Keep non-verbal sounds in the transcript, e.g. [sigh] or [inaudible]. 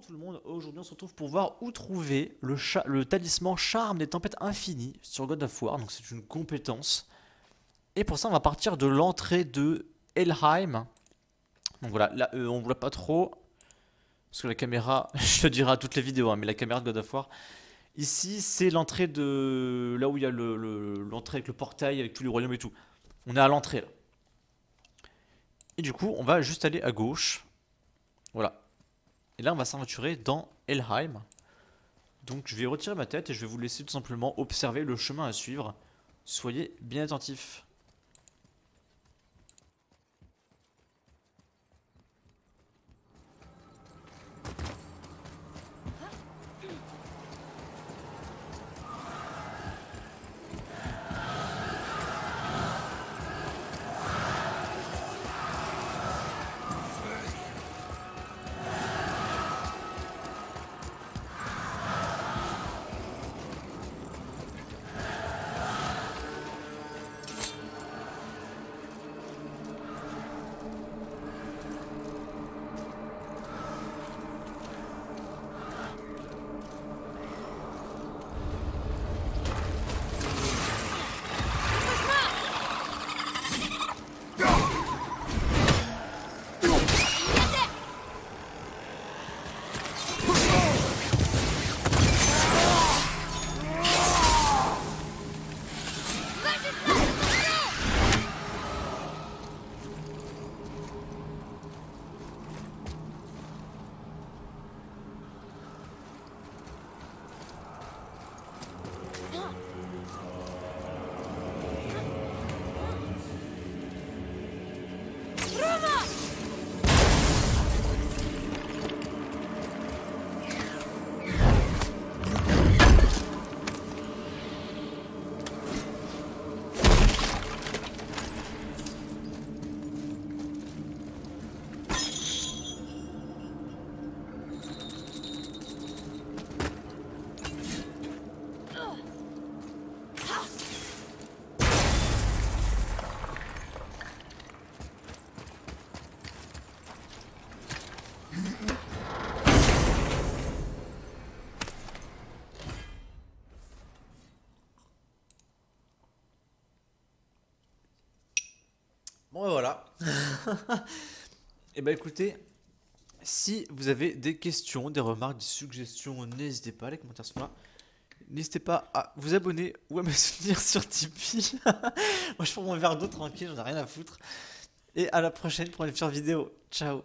tout le monde, aujourd'hui on se retrouve pour voir où trouver le, talisman charme des tempêtes infinies sur God of War, donc c'est une compétence. Et pour ça on va partir de l'entrée de Helheim. Donc voilà, là euh, on voit pas trop, parce que la caméra, [laughs] je le dirai à toutes les vidéos, hein, mais la caméra de God of War. Ici c'est l'entrée de... là où il y a l'entrée avec le portail, avec tous les royaumes et tout. On est à l'entrée Et du coup on va juste aller à gauche. Voilà, et là, on va s'aventurer dans Elheim. Donc je vais retirer ma tête et je vais vous laisser tout simplement observer le chemin à suivre. Soyez bien attentifs. Bon, ben voilà. [laughs] Et eh ben écoutez, si vous avez des questions, des remarques, des suggestions, n'hésitez pas, à les commenter sur moi. N'hésitez pas à vous abonner ou à me [laughs] soutenir sur Tipeee. [laughs] Moi, je prends mon verre d'eau tranquille, j'en ai rien à foutre. Et à la prochaine pour une future vidéo. Ciao